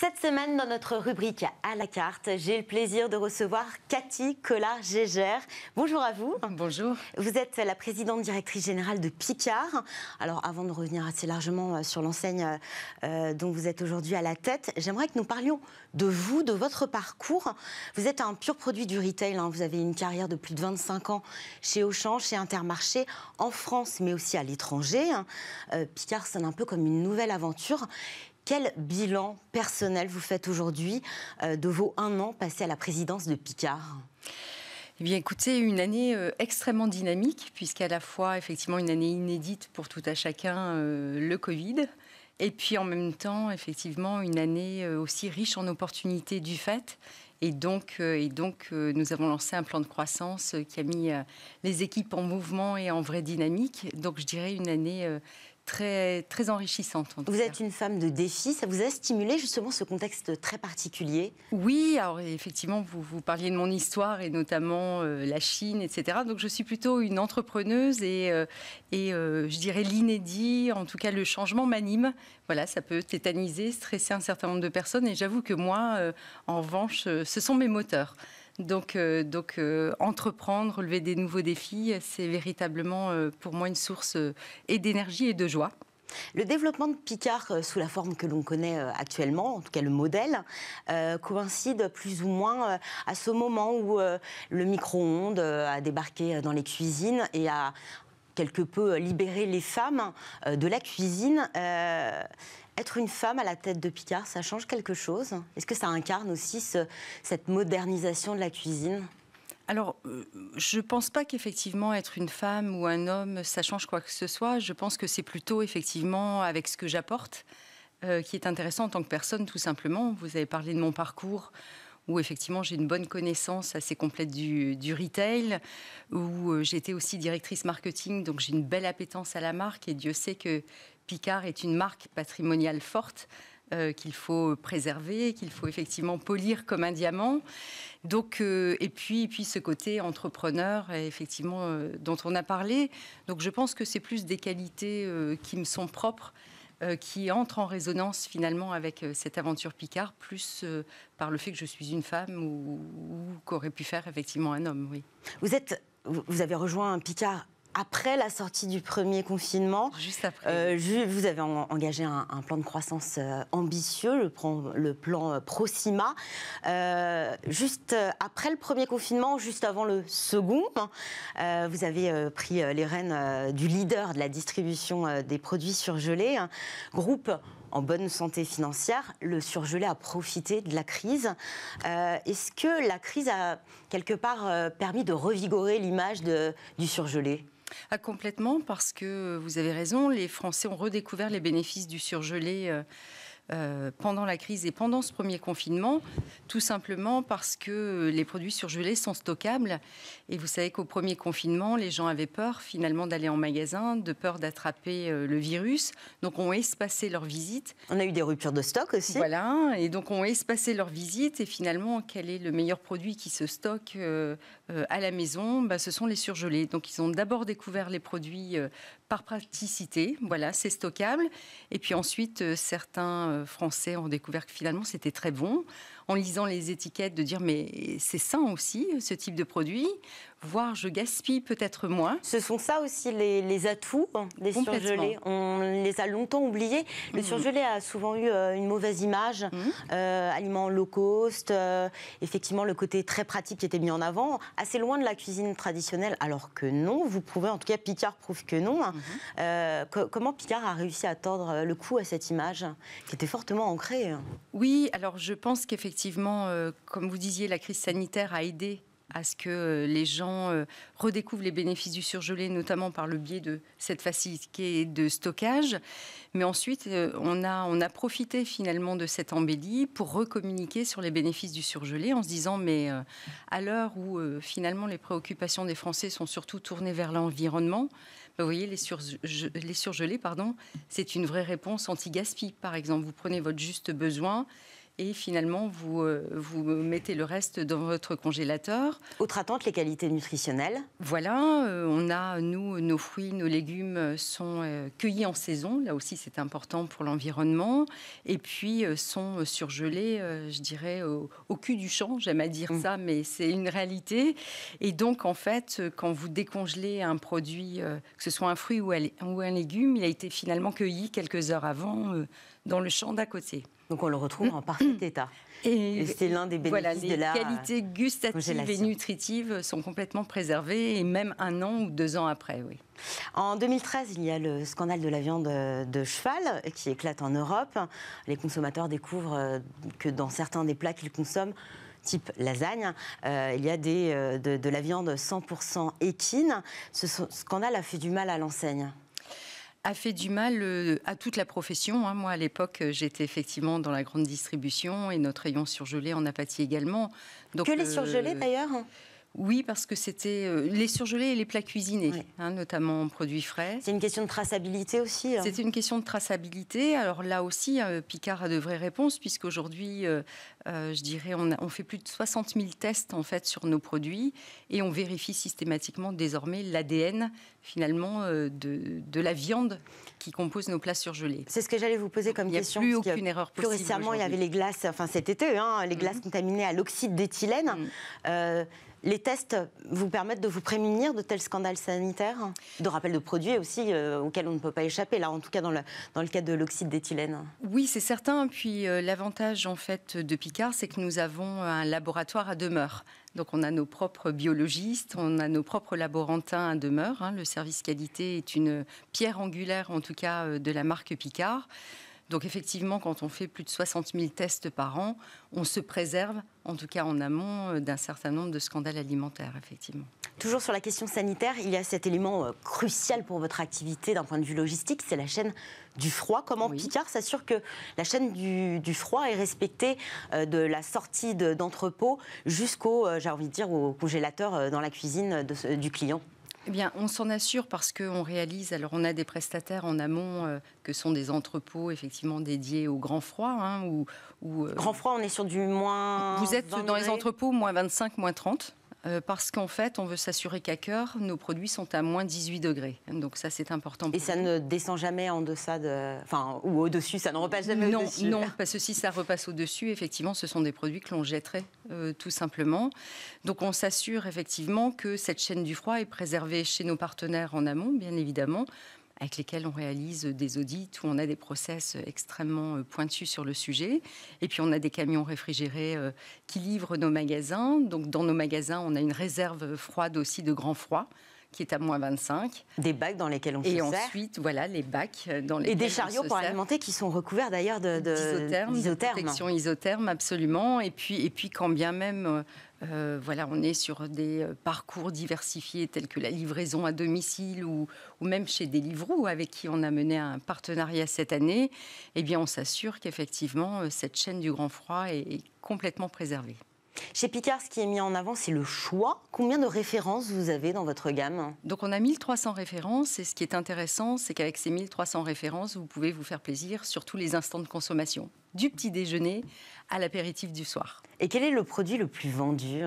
Cette semaine, dans notre rubrique à la carte, j'ai le plaisir de recevoir Cathy Collard-Gégère. Bonjour à vous. Bonjour. Vous êtes la présidente directrice générale de Picard. Alors, avant de revenir assez largement euh, sur l'enseigne euh, euh, dont vous êtes aujourd'hui à la tête, j'aimerais que nous parlions de vous, de votre parcours. Vous êtes un pur produit du retail. Hein. Vous avez une carrière de plus de 25 ans chez Auchan, chez Intermarché, en France, mais aussi à l'étranger. Hein. Picard sonne un peu comme une nouvelle aventure. Quel bilan personnel vous faites aujourd'hui euh, de vos un an passé à la présidence de Picard eh bien, écoutez, une année euh, extrêmement dynamique, puisqu'à la fois, effectivement, une année inédite pour tout à chacun, euh, le Covid, et puis en même temps, effectivement, une année aussi riche en opportunités du fait. Et donc, et donc nous avons lancé un plan de croissance qui a mis les équipes en mouvement et en vraie dynamique. Donc, je dirais une année très, très enrichissante. vous êtes une femme de défi, ça vous a stimulé justement ce contexte très particulier Oui, alors effectivement, vous, vous parliez de mon histoire et notamment euh, la Chine, etc. Donc je suis plutôt une entrepreneuse et, euh, et euh, je dirais l'inédit, en tout cas le changement m'anime. Voilà, ça peut tétaniser, stresser un certain nombre de personnes et j'avoue que moi, en revanche, ce sont mes moteurs. Donc, euh, donc euh, entreprendre, relever des nouveaux défis, c'est véritablement euh, pour moi une source et d'énergie et de joie. Le développement de Picard sous la forme que l'on connaît actuellement, en tout cas le modèle, coïncide plus ou moins à ce moment où le micro-ondes a débarqué dans les cuisines et a quelque peu libéré les femmes de la cuisine. Être une femme à la tête de Picard, ça change quelque chose Est-ce que ça incarne aussi cette modernisation de la cuisine alors, euh, je ne pense pas qu'effectivement être une femme ou un homme, ça change quoi que ce soit. Je pense que c'est plutôt effectivement avec ce que j'apporte euh, qui est intéressant en tant que personne, tout simplement. Vous avez parlé de mon parcours où effectivement j'ai une bonne connaissance assez complète du, du retail, où euh, j'étais aussi directrice marketing, donc j'ai une belle appétence à la marque et Dieu sait que Picard est une marque patrimoniale forte euh, qu'il faut préserver, qu'il faut effectivement polir comme un diamant. Donc, euh, et, puis, puis ce côté entrepreneur, euh, effectivement, dont on a parlé. Donc je pense que c'est plus des qualités qui me sont propres, qui entrent en résonance finalement avec cette aventure Picard, plus par le fait que je suis une femme ou, ou qu'aurait pu faire effectivement un homme. Oui. Vous, êtes, vous avez rejoint Picard après la sortie du premier confinement. Juste euh, vous avez engagé un, plan de croissance euh, ambitieux, le plan, le euh, juste après le premier confinement, juste avant le second, hein, vous avez pris les rênes du leader de la distribution des produits surgelés, hein. groupe en bonne santé financière, le surgelé a profité de la crise. Est-ce que la crise a quelque part permis de revigorer l'image du surgelé ah, complètement, parce que euh, vous avez raison, les Français ont redécouvert les bénéfices du surgelé euh, euh, pendant la crise et pendant ce premier confinement, tout simplement parce que les produits surgelés sont stockables. Et vous savez qu'au premier confinement, les gens avaient peur finalement d'aller en magasin, de peur d'attraper euh, le virus, donc ont espacé leurs visites. On a eu des ruptures de stock aussi. Voilà, et donc ont espacé leurs visites. Et finalement, quel est le meilleur produit qui se stocke euh, à la maison ben, Ce sont les surgelés. Donc ils ont d'abord découvert les produits par praticité, voilà, c'est stockable. Et puis ensuite, euh, certains euh, Français ont découvert que finalement, c'était très bon en lisant les étiquettes, de dire mais c'est sain aussi ce type de produit, voire je gaspille peut-être moins. Ce sont ça aussi les, atouts des hein, surgelés. On les a longtemps oubliés. Le surgelé a souvent eu euh, une mauvaise image, aliment mm-hmm. euh, aliments low cost, euh, effectivement le côté très pratique qui était mis en avant, assez loin de la cuisine traditionnelle, alors que non, vous prouvez, en tout cas Picard prouve que non. Hein. Mm-hmm. comment Picard a réussi à tordre le coup à cette image qui était fortement ancrée hein Oui, alors je pense qu'effectivement, effectivement, euh, comme vous disiez, la crise sanitaire a aidé à ce que euh, les gens euh, redécouvrent les bénéfices du surgelé, notamment par le biais de cette facilité de stockage. Mais ensuite, on a, on a profité finalement de cette embellie pour recommuniquer sur les bénéfices du surgelé en se disant, mais à l'heure où finalement les préoccupations des Français sont surtout tournées vers l'environnement, bah, vous voyez, les, surgelés, pardon, c'est une vraie réponse anti-gaspi. Par exemple, vous prenez votre juste besoin, et finalement vous, euh, vous mettez le reste dans votre congélateur. Autre attente, les qualités nutritionnelles. Voilà, euh, on a, nous, nos fruits, nos légumes sont euh, cueillis en saison, là aussi c'est important pour l'environnement, et puis sont surgelés, je dirais, au, cul du champ, j'aime à dire mm. ça, mais c'est une réalité. Et donc en fait, quand vous décongelez un produit, que ce soit un fruit ou un légume, il a été finalement cueilli quelques heures avant dans le champ d'à côté. Donc on le retrouve en parfait mm. état. Et, c'est l'un des bénéfices voilà, les de la qualités gustatives et nutritives sont complètement préservées, et même un an ou deux ans après, oui. En 2013, il y a le scandale de la viande de cheval qui éclate en Europe. Les consommateurs découvrent euh, que dans certains des plats qu'ils consomment, type lasagne. Euh, il y a des, euh, de, de, la viande 100% équine. Ce scandale a fait du mal à l'enseigne a fait du mal euh, à toute la profession. Hein. Moi, à l'époque, euh, j'étais effectivement dans la grande distribution et notre rayon surgelé en a pâti également. que les surgelés, euh, d'ailleurs oui, parce que c'était euh, les surgelés et les plats cuisinés, hein, notamment en produits frais. C'est une question de traçabilité aussi. Hein. C'est une question de traçabilité. Alors là aussi, euh, Picard a de vraies réponses, puisqu'aujourd'hui, aujourd'hui, euh, je dirais, on, fait plus de 60 000 tests en fait sur nos produits et on vérifie systématiquement désormais l'ADN finalement de, la viande qui compose nos plats surgelés. C'est ce que j'allais vous poser comme question. Il n'y a plus aucune erreur possible. Plus récemment, il y avait les glaces, enfin cet été, hein, les glaces mhm. contaminées à l'oxyde d'éthylène. Mhm. Les tests vous permettent de vous prémunir de tels scandales sanitaires De rappels de produits aussi euh, auxquels on ne peut pas échapper, là en tout cas dans le, dans le cas de l'oxyde d'éthylène Oui, c'est certain. Puis euh, l'avantage en fait de Picard, c'est que nous avons un laboratoire à demeure. Donc on a nos propres biologistes, on a nos propres laborantins à demeure. Hein. Le service qualité est une pierre angulaire en tout cas euh, de la marque Picard. Donc effectivement, quand on fait plus de 60 000 tests par an, on se préserve, en tout cas en amont, euh, d'un certain nombre de scandales alimentaires, effectivement. Toujours sur la question sanitaire, il y a cet élément euh, crucial pour votre activité d'un point de vue logistique, c'est la chaîne du froid. Comment Picard s'assure que la chaîne du, froid est respectée euh, de la sortie d'entrepôt jusqu'au, j'ai envie de dire, au congélateur dans la cuisine du client eh on s'en assure parce qu'on réalise, alors on a des prestataires en amont euh, que sont des entrepôts effectivement dédiés au grand froid. Hein, euh, grand froid, on est sur du moins. Vous êtes dans les entrepôts moins 25, moins 30. Euh, parce qu'en fait, on veut s'assurer qu'à cœur, nos produits sont à moins 18 degrés. Donc ça, c'est important. Et ça ne descend jamais en deçà de... Enfin, ou au-dessus, ça ne repasse jamais au-dessus Non, parce que si ça repasse au-dessus, effectivement, ce sont des produits que l'on jetterait, euh, tout simplement. Donc on s'assure effectivement que cette chaîne du froid est préservée chez nos partenaires en amont, bien évidemment, avec lesquels on réalise des audits, où on a des process extrêmement euh, pointus sur le sujet. Et puis on a des camions réfrigérés euh, qui livrent nos magasins. Donc dans nos magasins, on a une réserve froide aussi de grand froid qui est à moins 25. Des bacs dans lesquels on et se sert. Et ensuite, voilà, les bacs euh, dans lesquels Et des chariots pour alimenter qui sont recouverts d'ailleurs de, de isothermes, isotherme, absolument. Et puis, et puis quand bien même euh, voilà, on est sur des euh, parcours diversifiés tels que la livraison à domicile ou, même chez Deliveroo avec qui on a mené un partenariat cette année. Eh on s'assure qu'effectivement euh, cette chaîne du grand froid est complètement préservée. Chez Picard, ce qui est mis en avant, c'est le choix. Combien de références vous avez dans votre gamme Donc on a 1300 références et ce qui est intéressant, c'est qu'avec ces 1300 références, vous pouvez vous faire plaisir sur tous les instants de consommation, du petit déjeuner à l'apéritif du soir. Et quel est le produit le plus vendu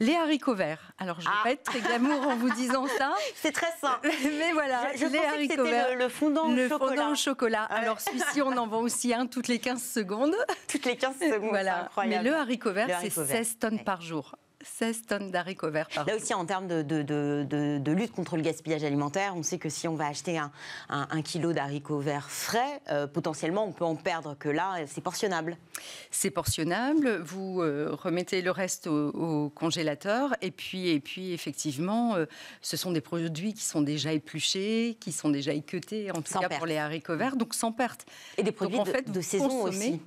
les haricots verts. Alors, je ne vais ah. pas être très glamour en vous disant ça. C'est très simple. Mais voilà, je, je les haricots verts. Le, fondant au chocolat. Fondant au chocolat. Alors, celui-ci, on en vend aussi un toutes les 15 secondes. Toutes les 15 secondes. Voilà. Incroyable. Mais le haricot vert, c'est 16 tonnes par jour. 16 tonnes d'haricots verts par Là aussi, en termes de, lutte contre le gaspillage alimentaire, on sait que si on va acheter un, kilo d'haricots verts frais, euh, potentiellement, on peut en perdre que là, c'est portionnable. C'est portionnable. Vous euh, remettez le reste au, congélateur. Et puis, et puis effectivement, euh, ce sont des produits qui sont déjà épluchés, qui sont déjà équeutés, en tout cas pour les haricots verts, donc sans perte. Et des produits en fait, de, saison aussi.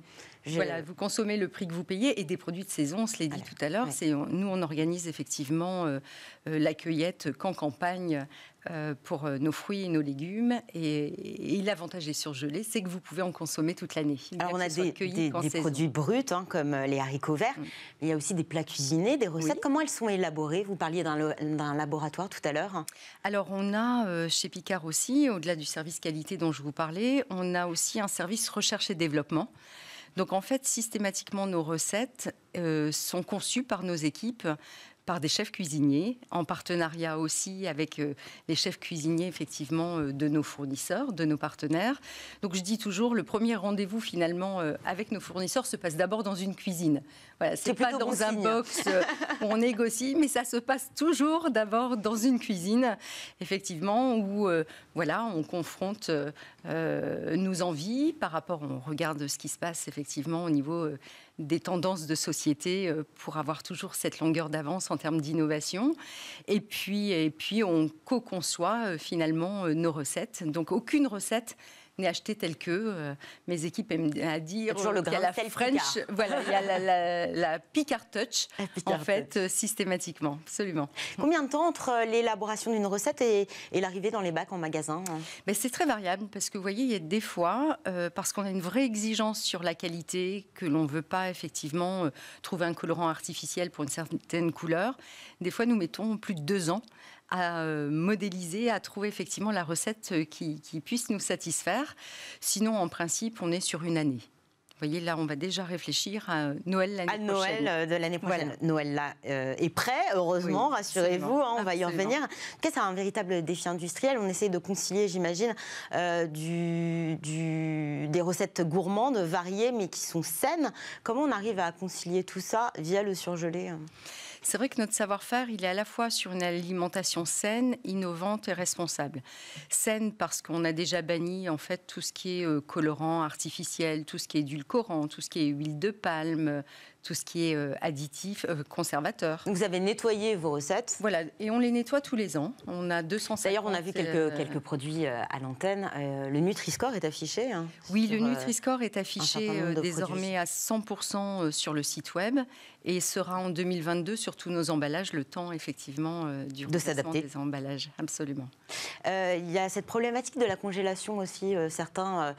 Voilà, vous consommez le prix que vous payez et des produits de saison, on se l'est dit tout à l'heure. C'est, nous, on organise effectivement euh, euh, la cueillette qu'en campagne euh, pour nos fruits et nos légumes. Et, l'avantage des surgelés, c'est que vous pouvez en consommer toute l'année. Alors, on a des, produits bruts, hein, comme les haricots verts, mm. il y a aussi des plats cuisinés, des recettes. Comment elles sont élaborées Vous parliez d'un, laboratoire tout à l'heure. Alors, on a chez Picard aussi, au-delà du service qualité dont je vous parlais, on a aussi un service recherche et développement. Donc en fait, systématiquement, nos recettes euh, sont conçues par nos équipes par des chefs cuisiniers, en partenariat aussi avec euh, les chefs cuisiniers effectivement euh, de nos fournisseurs, de nos partenaires. Donc je dis toujours, le premier rendez-vous finalement euh, avec nos fournisseurs se passe d'abord dans une cuisine. Voilà, c'est pas dans un box où on négocie, mais ça se passe toujours d'abord dans une cuisine, effectivement, où voilà, on confronte nos envies par rapport, on regarde ce qui se passe effectivement au niveau des tendances de société euh, pour avoir toujours cette longueur d'avance en termes d'innovation. Et puis, et puis on co-conçoit euh, finalement euh, nos recettes. Donc aucune recette n'est acheté tel que. Euh, mes équipes aiment à dire toujours le il y a euh, la French, voilà, il y a la, la, Picard Touch en fait euh, systématiquement, absolument. Combien de temps entre l'élaboration d'une recette et, l'arrivée dans les bacs en magasin ben, c'est très variable parce que vous voyez, il y a des fois parce qu'on a une vraie exigence sur la qualité que l'on ne veut pas effectivement trouver un colorant artificiel pour une certaine couleur. Des fois, nous mettons plus de deux ans à euh, modéliser, à trouver effectivement la recette euh, qui, puisse nous satisfaire. Sinon, en principe, on est sur une année. Vous voyez, là, on va déjà réfléchir à Noël l'année prochaine. À Noël euh, de l'année prochaine. Noël, là, est prêt, heureusement, rassurez-vous, hein, on va y revenir. venir. En tout c'est un véritable défi industriel. On essaie de concilier, j'imagine, du, du, des recettes gourmandes, variées, mais qui sont saines. Comment on arrive à concilier tout ça via le surgelé hein c'est vrai que notre savoir-faire, il est à la fois sur une alimentation saine, innovante et responsable. Saine parce qu'on a déjà banni en fait tout ce qui est euh, colorant artificiel, tout ce qui est édulcorant, tout ce qui est huile de palme, tout ce qui est euh, additif, euh, conservateur. vous avez nettoyé vos recettes Voilà, et on les nettoie tous les ans. On a 200. D'ailleurs, on a vu euh, quelques, quelques produits à l'antenne. le Nutri-Score est affiché hein, Oui, le Nutri-Score est affiché désormais à 100% sur le site web et sera en 2022 sur tous nos emballages, le temps effectivement du de s'adapter des emballages, absolument. il y a cette problématique de la congélation aussi. certains,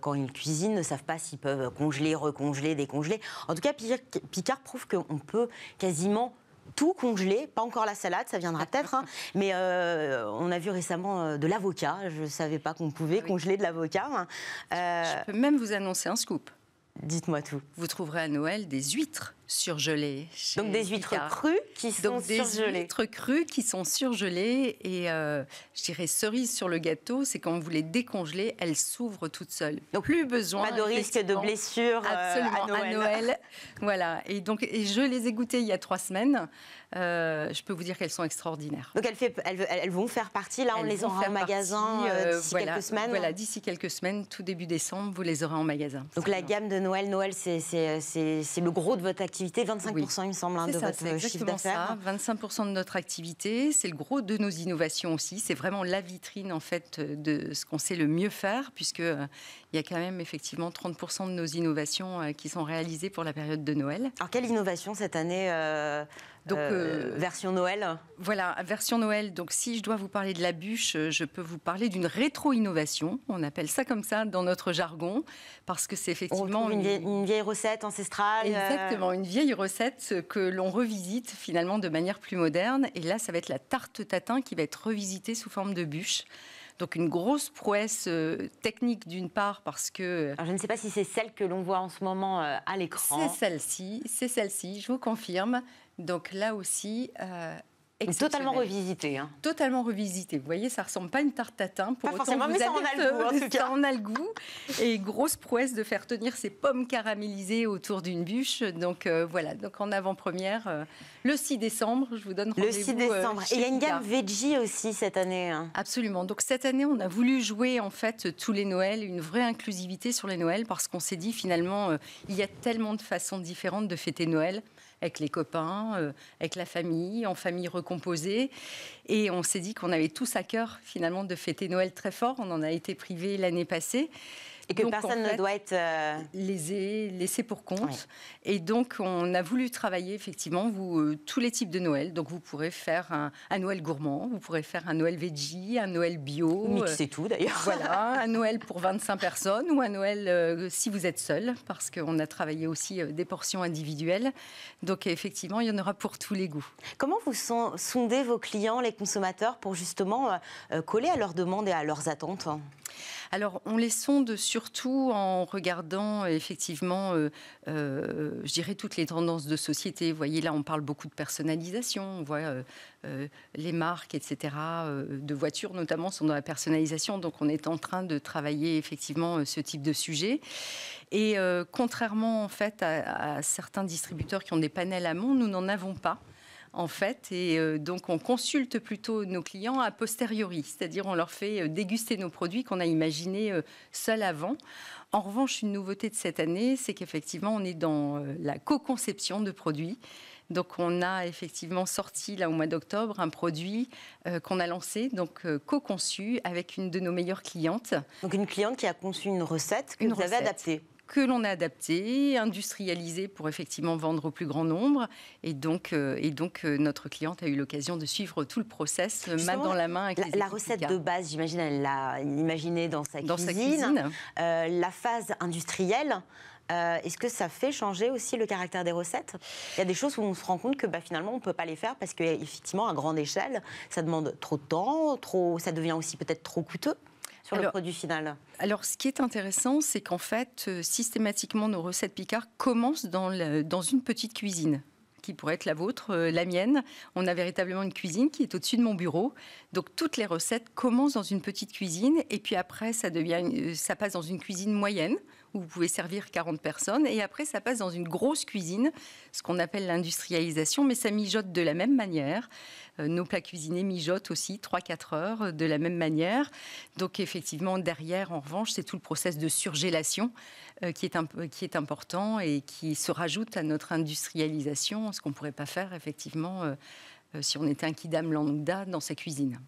quand ils cuisinent, ne savent pas s'ils peuvent congeler, recongeler, décongeler. En tout cas, pire Picard prouve qu'on peut quasiment tout congeler, pas encore la salade, ça viendra peut-être, hein. mais euh, on a vu récemment euh, de l'avocat, je ne savais pas qu'on pouvait congeler de l'avocat. Hein. Je euh, peux même vous annoncer un scoop. Dites-moi tout. Vous trouverez à Noël des huîtres surgelées. Donc des huîtres crues qui sont Donc, surgelées. Des huîtres crues qui sont surgelées et euh, je dirais cerise sur le gâteau, c'est quand vous les décongelez, elles s'ouvrent toutes seules. Donc plus besoin. Pas de risque de blessure euh, à Noël. voilà. Et donc je les ai goûtées il y a trois semaines. Euh, je peux vous dire qu'elles sont extraordinaires. Donc elles, fait, elles, vont faire partie, là on les aura en magasin d'ici quelques semaines Voilà, d'ici quelques semaines, tout début décembre, vous les aurez en magasin. Donc la gamme de Noël, Noël c'est le gros de votre activité 25%, il me semble, hein, de votre chiffre d'affaires. 25% de notre activité, c'est le gros de nos innovations aussi. C'est vraiment la vitrine, en fait, de ce qu'on sait le mieux faire, puisque euh, il y a quand même effectivement 30% de nos innovations euh, qui sont réalisées pour la période de Noël. Alors quelle innovation cette année euh, donc, euh, version Noël Voilà, version Noël. Donc, si je dois vous parler de la bûche, je peux vous parler d'une rétro-innovation. On appelle ça comme ça dans notre jargon, parce que c'est effectivement. une, une vieille recette ancestrale. Exactement, une vieille recette que l'on revisite finalement de manière plus moderne. Et là, ça va être la tarte tatin qui va être revisitée sous forme de bûche. Donc une grosse prouesse euh, technique d'une part parce que... Euh, je ne sais pas si c'est celle que l'on voit en ce moment euh, à l'écran. C'est celle-ci, c'est celle-ci, je vous confirme. Donc là aussi, totalement revisité. Hein. Totalement revisité. Vous voyez, ça ressemble pas à une tarte tatin. Pour pas autant forcément, mais ça en a le goût. En euh, Ça en a le goût. Et grosse prouesse de faire tenir ces pommes caramélisées autour d'une bûche. Donc euh, voilà, donc en avant-première, euh, le 6 décembre, je vous donne rendez-vous. Le 6 décembre. et il y a une gamme veggie aussi cette année. Hein. Absolument. Donc cette année, on a voulu jouer en fait tous les Noëls, une vraie inclusivité sur les Noëls parce qu'on s'est dit finalement, il y a tellement de façons différentes de fêter Noël avec les copains, euh, avec la famille, en famille recomposée. Et on s'est dit qu'on avait tous à cœur finalement de fêter Noël très fort. On en a été privé l'année passée. Et que personne ne doit être... Euh, lésé, laissé pour compte. Et donc, on a voulu travailler effectivement vous, euh, tous les types de Noël. Donc, vous pourrez faire un, Noël gourmand, vous pourrez faire un Noël veggie, un Noël bio. Euh, mixer tout d'ailleurs. Voilà, un Noël pour 25 personnes ou un Noël si vous êtes seul, parce qu'on a travaillé aussi des portions individuelles. Donc, effectivement, il y en aura pour tous les goûts. Comment vous sondez vos clients, les consommateurs, pour justement coller à leurs demandes et à leurs attentes hein alors, on les sonde surtout en regardant effectivement, euh, euh, je dirais, toutes les tendances de société. Vous voyez, là, on parle beaucoup de personnalisation. On voit euh, les marques, etc., de voitures notamment, sont dans la personnalisation. Donc, on est en train de travailler effectivement ce type de sujet. Et contrairement en fait à, à certains distributeurs qui ont des panels amont, nous n'en avons pas en fait. Et euh, donc, on consulte plutôt nos clients a posteriori, c'est-à-dire on leur fait euh, déguster nos produits qu'on a imaginés euh, seuls avant. En revanche, une nouveauté de cette année, c'est qu'effectivement, on est dans la co-conception de produits. Donc, on a effectivement sorti là au mois d'octobre un produit qu'on a lancé, donc co-conçu avec une de nos meilleures clientes. Donc, une cliente qui a conçu une recette que une vous avez adaptée que l'on a adapté, industrialisé pour effectivement vendre au plus grand nombre. Et donc, euh, et donc euh, notre cliente a eu l'occasion de suivre tout le process euh, main dans la main. Avec la, la recette de base, j'imagine, elle l'a imaginée dans sa dans cuisine. Sa la phase industrielle. Est-ce que ça fait changer aussi le caractère des recettes Il y a des choses où on se rend compte que bah, finalement on ne peut pas les faire parce qu'effectivement à grande échelle ça demande trop de temps, trop, ça devient aussi peut-être trop coûteux sur alors, le produit final Alors, ce qui est intéressant, c'est qu'en fait, euh, systématiquement, nos recettes Picard commencent dans, une petite cuisine qui pourrait être la vôtre, euh, la mienne. On a véritablement une cuisine qui est au-dessus de mon bureau. Donc toutes les recettes commencent dans une petite cuisine et puis après ça devient, euh, ça passe dans une cuisine moyenne où vous pouvez servir 40 personnes. Et après, ça passe dans une grosse cuisine, ce qu'on appelle l'industrialisation, mais ça mijote de la même manière. Euh, nos plats cuisinés mijotent aussi 3-4 heures de la même manière. Donc effectivement, derrière, en revanche, c'est tout le process de surgélation euh, qui est, qui est important et qui se rajoute à notre industrialisation, ce qu'on ne pourrait pas faire effectivement euh, si on était un kidam lambda dans sa cuisine.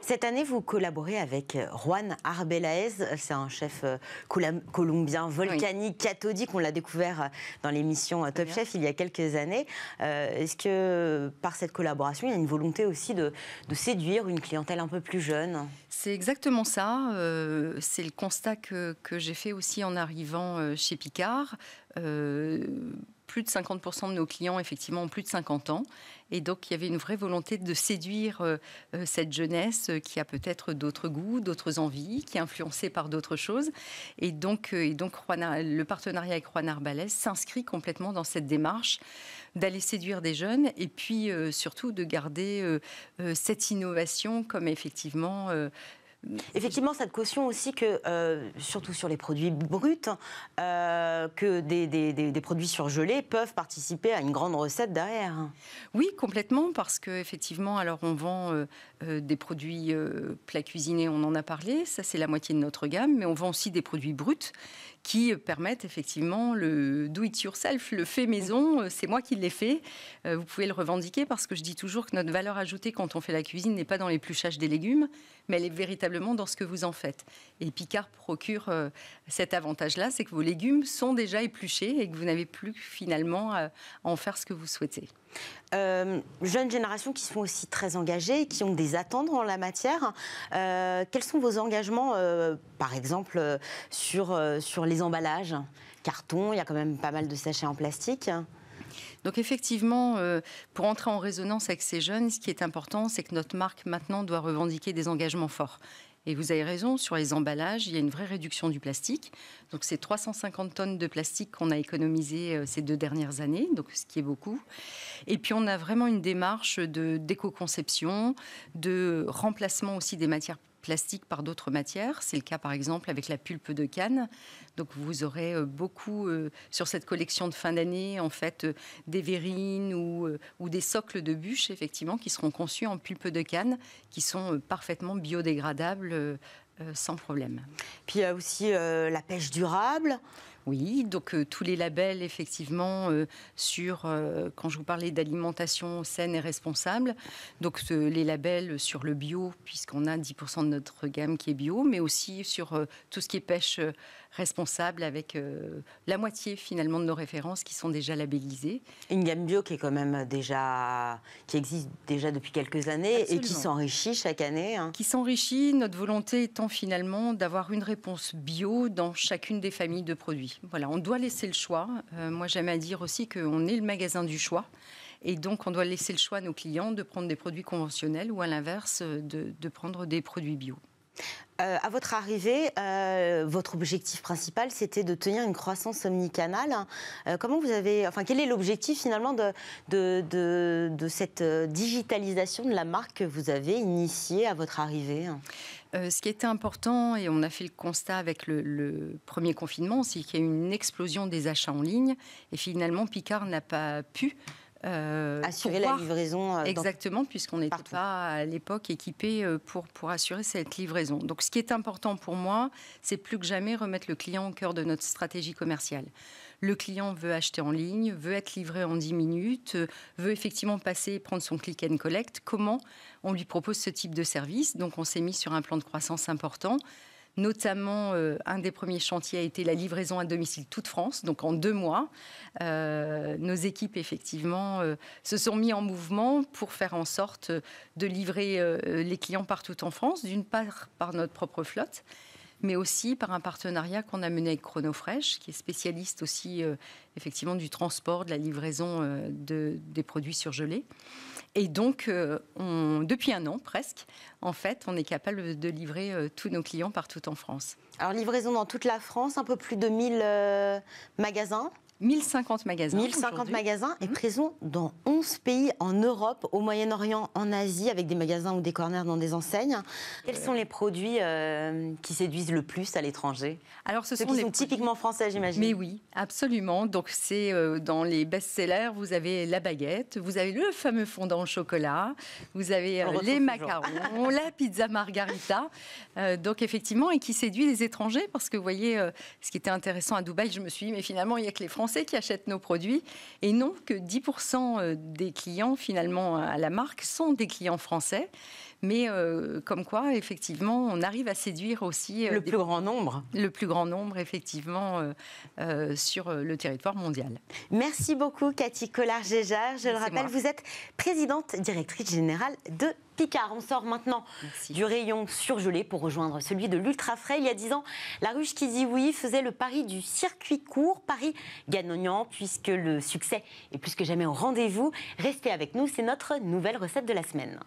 Cette année, vous collaborez avec euh, Juan Arbelaez. C'est un chef euh, colombien volcanique, cathodique. On l'a découvert euh, dans l'émission Top Chef il y a quelques années. Est-ce que par cette collaboration, il y a une volonté aussi de, séduire une clientèle un peu plus jeune C'est exactement ça. C'est le constat que, j'ai fait aussi en arrivant chez Picard. plus de 50% de nos clients, effectivement, ont plus de 50 ans. Et donc, il y avait une vraie volonté de séduire euh, euh, cette jeunesse euh, qui a peut-être d'autres goûts, d'autres envies, qui est influencée par d'autres choses. Et donc, le partenariat avec Juan Arbalès s'inscrit complètement dans cette démarche d'aller séduire des jeunes et puis surtout de garder cette innovation comme effectivement Effectivement, cette caution aussi que, euh, surtout sur les produits bruts, hein, euh, que des, produits surgelés peuvent participer à une grande recette derrière. Oui, complètement, parce qu'effectivement, alors on vend euh, des produits plats cuisinés, on en a parlé, ça c'est la moitié de notre gamme, mais on vend aussi des produits bruts qui permettent effectivement le do it yourself, le fait maison, euh, c'est moi qui l'ai fait. Euh, vous pouvez le revendiquer parce que je dis toujours que notre valeur ajoutée quand on fait la cuisine n'est pas dans l'épluchage des légumes, mais elle est véritablement dans ce que vous en faites. Et Picard procure euh, cet avantage-là, c'est que vos légumes sont déjà épluchés et que vous n'avez plus finalement à en faire ce que vous souhaitez euh, jeunes générations qui sont aussi très engagées, qui ont des attentes en la matière. Euh, quels sont vos engagements, euh, par exemple, euh, sur, sur les emballages Carton, il y a quand même pas mal de sachets en plastique. Donc effectivement, pour entrer en résonance avec ces jeunes, ce qui est important, c'est que notre marque maintenant doit revendiquer des engagements forts. Et vous avez raison, sur les emballages, il y a une vraie réduction du plastique. Donc c'est 350 tonnes de plastique qu'on a économisé euh, ces deux dernières années, donc ce qui est beaucoup. Et puis on a vraiment une démarche de d'éco-conception, de remplacement aussi des matières plastique par d'autres matières. C'est le cas par exemple avec la pulpe de canne. Donc vous aurez euh, beaucoup euh, sur cette collection de fin d'année en fait euh, des verrines ou, ou, des socles de bûches effectivement qui seront conçus en pulpe de canne qui sont parfaitement biodégradables sans problème. Puis il y a aussi la pêche durable. Oui, donc euh, tous les labels, effectivement, euh, sur, euh, quand je vous parlais d'alimentation saine et responsable, donc les labels sur le bio, puisqu'on a 10% de notre gamme qui est bio, mais aussi sur tout ce qui est pêche responsable avec euh, la moitié finalement de nos références qui sont déjà labellisées. Une gamme bio qui est quand même euh, déjà qui existe déjà depuis quelques années et qui s'enrichit chaque année. Hein. Qui s'enrichit. Notre volonté étant finalement d'avoir une réponse bio dans chacune des familles de produits. Voilà, on doit laisser le choix. Euh, moi, j'aime à dire aussi qu'on est le magasin du choix. Et donc, on doit laisser le choix à nos clients de prendre des produits conventionnels ou à l'inverse, de prendre des produits bio. Euh, à votre arrivée, euh, votre objectif principal, c'était de tenir une croissance omnicanale. Euh, comment vous avez, enfin, quel est l'objectif finalement de, de, cette digitalisation de la marque que vous avez initiée à votre arrivée hein ce qui était important, et on a fait le constat avec le, le premier confinement, c'est qu'il y a eu une explosion des achats en ligne. Et finalement, Picard n'a pas pu euh, assurer la livraison. Euh, exactement, puisqu'on n'était pas à l'époque équipé euh, pour, pour assurer cette livraison. Donc ce qui est important pour moi, c'est plus que jamais remettre le client au cœur de notre stratégie commerciale. Le client veut acheter en ligne, veut être livré en 10 minutes, veut effectivement passer et prendre son click and collect. Comment on lui propose ce type de service Donc on s'est mis sur un plan de croissance important Notamment, euh, un des premiers chantiers a été la livraison à domicile toute France, donc en deux mois. Euh, nos équipes, effectivement, euh, se sont mis en mouvement pour faire en sorte de livrer les clients partout en France, d'une part par notre propre flotte, mais aussi par un partenariat qu'on a mené avec Chronofresh, qui est spécialiste aussi euh, effectivement du transport, de la livraison euh, des produits surgelés. Et donc, euh, depuis un an presque, en fait, on est capable de livrer tous nos clients partout en France. Alors, livraison dans toute la France, un peu plus de 1000 magasins. 1050 magasins. 1050 magasins est mmh. présent dans 11 pays en Europe, au Moyen-Orient, en Asie, avec des magasins ou des corners dans des enseignes. Quels sont les produits euh, qui séduisent le plus à l'étranger Alors, ce sont qui sont typiquement français, j'imagine. Mais oui, absolument. Donc, c'est euh, dans les best-sellers, vous avez la baguette, vous avez le fameux fondant au chocolat, vous avez euh, les macarons, la pizza margarita. donc, effectivement, et qui séduit les étrangers parce que vous voyez, ce qui était intéressant à Dubaï, je me suis dit, mais finalement, il n'y a que les Français qui achètent nos produits et non que 10% euh, des clients finalement euh, à la marque sont des clients français. Mais euh, comme quoi, effectivement, on arrive à séduire aussi le plus grand nombre. Le plus grand nombre, effectivement, sur le territoire mondial. Merci beaucoup, Cathy collard géjar Je le rappelle, vous êtes présidente directrice générale de Picard. On sort maintenant du rayon surgelé pour rejoindre celui de l'ultra frais. Il y a 10 ans, la ruche qui dit oui faisait le pari du circuit court, pari gagnant puisque le succès est plus que jamais au rendez-vous. Restez avec nous, c'est notre nouvelle recette de la semaine.